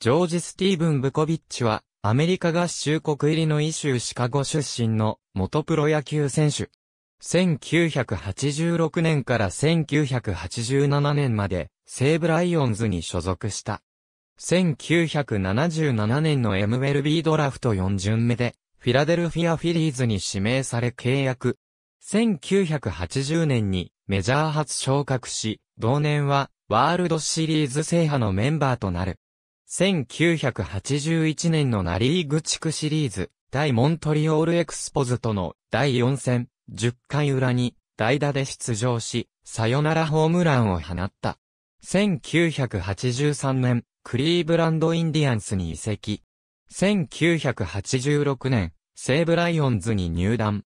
ジョージ・スティーブン・ブコビッチは、アメリカ合衆国入りのイ州シカゴ出身の元プロ野球選手。1986年から1987年まで西武ライオンズに所属した。1977年の MLB ドラフト4巡目でフィラデルフィアフィリーズに指名され契約。1980年にメジャー初昇格し、同年はワールドシリーズ制覇のメンバーとなる。1981年のナリーグ地区シリーズ、大モントリオールエクスポズとの第4戦、10回裏に代打で出場し、サヨナラホームランを放った。1983年、クリーブランドインディアンスに移籍。1986年、西武ライオンズに入団。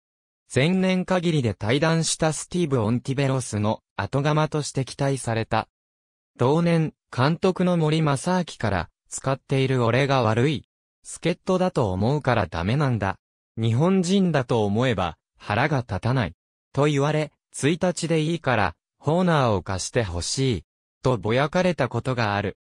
前年限りで退団したスティーブ・オンティベロスの後釜として期待された。同年、監督の森正明から使っている俺が悪い。助っ人だと思うからダメなんだ。日本人だと思えば腹が立たない。と言われ、1日でいいから、ホーナーを貸してほしい。とぼやかれたことがある。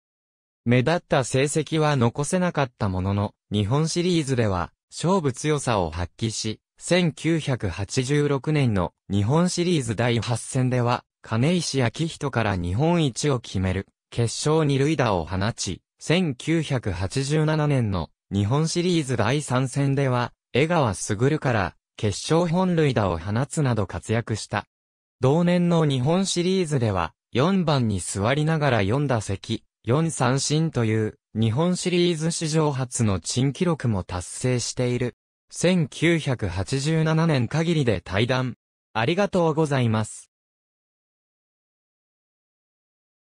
目立った成績は残せなかったものの、日本シリーズでは、勝負強さを発揮し、1986年の日本シリーズ第8戦では、金石明人から日本一を決める、決勝二塁打を放ち、1987年の日本シリーズ第3戦では、江川卓から決勝本塁打を放つなど活躍した。同年の日本シリーズでは、4番に座りながら4打席、4三振という、日本シリーズ史上初の珍記録も達成している。1987年限りで対談。ありがとうございます。